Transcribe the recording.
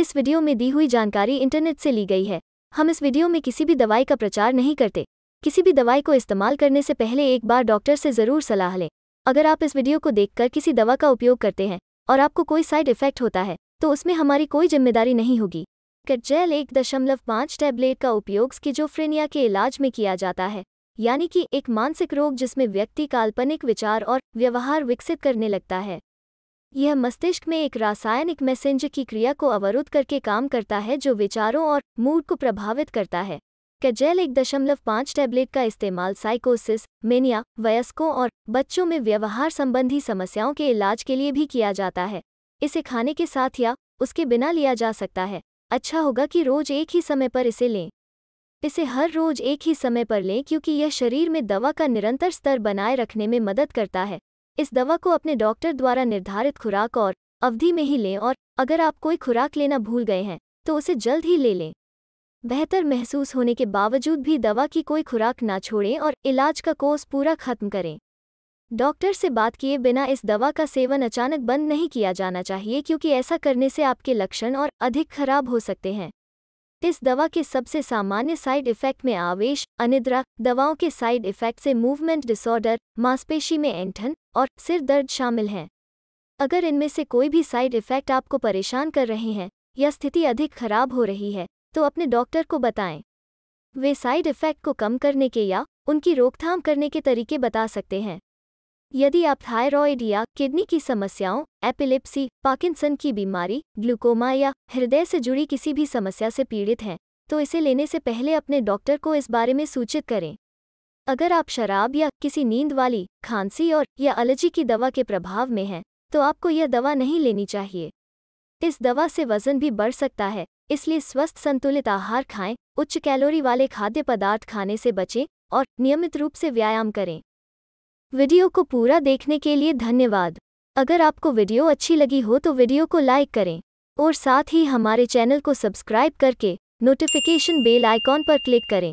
इस वीडियो में दी हुई जानकारी इंटरनेट से ली गई है हम इस वीडियो में किसी भी दवाई का प्रचार नहीं करते किसी भी दवाई को इस्तेमाल करने से पहले एक बार डॉक्टर से ज़रूर सलाह लें अगर आप इस वीडियो को देखकर किसी दवा का उपयोग करते हैं और आपको कोई साइड इफेक्ट होता है तो उसमें हमारी कोई जिम्मेदारी नहीं होगी कटजेल एक दशमलव पाँच टैबलेट का उपयोग स्किजोफ्रेनिया के इलाज में किया जाता है यानी कि एक मानसिक रोग जिसमें व्यक्ति काल्पनिक विचार और व्यवहार विकसित करने लगता है यह मस्तिष्क में एक रासायनिक मैसेंजर की क्रिया को अवरुद्ध करके काम करता है जो विचारों और मूड को प्रभावित करता है कैजेल एक दशमलव पाँच टैबलेट का इस्तेमाल साइकोसिस मेनिया वयस्कों और बच्चों में व्यवहार संबंधी समस्याओं के इलाज के लिए भी किया जाता है इसे खाने के साथ या उसके बिना लिया जा सकता है अच्छा होगा कि रोज एक ही समय पर इसे लें इसे हर रोज एक ही समय पर लें क्योंकि यह शरीर में दवा का निरंतर स्तर बनाए रखने में मदद करता है इस दवा को अपने डॉक्टर द्वारा निर्धारित खुराक और अवधि में ही लें और अगर आप कोई खुराक लेना भूल गए हैं तो उसे जल्द ही ले लें बेहतर महसूस होने के बावजूद भी दवा की कोई खुराक ना छोड़ें और इलाज का कोर्स पूरा खत्म करें डॉक्टर से बात किए बिना इस दवा का सेवन अचानक बंद नहीं किया जाना चाहिए क्योंकि ऐसा करने से आपके लक्षण और अधिक खराब हो सकते हैं इस दवा के सबसे सामान्य साइड इफ़ेक्ट में आवेश अनिद्रा दवाओं के साइड इफ़ेक्ट से मूवमेंट डिसऑर्डर मांसपेशी में एंठन और सिर दर्द शामिल हैं अगर इनमें से कोई भी साइड इफ़ेक्ट आपको परेशान कर रहे हैं या स्थिति अधिक खराब हो रही है तो अपने डॉक्टर को बताएं वे साइड इफ़ेक्ट को कम करने के या उनकी रोकथाम करने के तरीके बता सकते हैं यदि आप थायरॉयड या किडनी की समस्याओं एपिलिप्सी पार्किंसन की बीमारी ग्लूकोमा या हृदय से जुड़ी किसी भी समस्या से पीड़ित हैं तो इसे लेने से पहले अपने डॉक्टर को इस बारे में सूचित करें अगर आप शराब या किसी नींद वाली खांसी और या एलर्जी की दवा के प्रभाव में हैं तो आपको यह दवा नहीं लेनी चाहिए इस दवा से वजन भी बढ़ सकता है इसलिए स्वस्थ संतुलित आहार खाएं उच्च कैलोरी वाले खाद्य पदार्थ खाने से बचें और नियमित रूप से व्यायाम करें वीडियो को पूरा देखने के लिए धन्यवाद अगर आपको वीडियो अच्छी लगी हो तो वीडियो को लाइक करें और साथ ही हमारे चैनल को सब्सक्राइब करके नोटिफिकेशन बेल आइकॉन पर क्लिक करें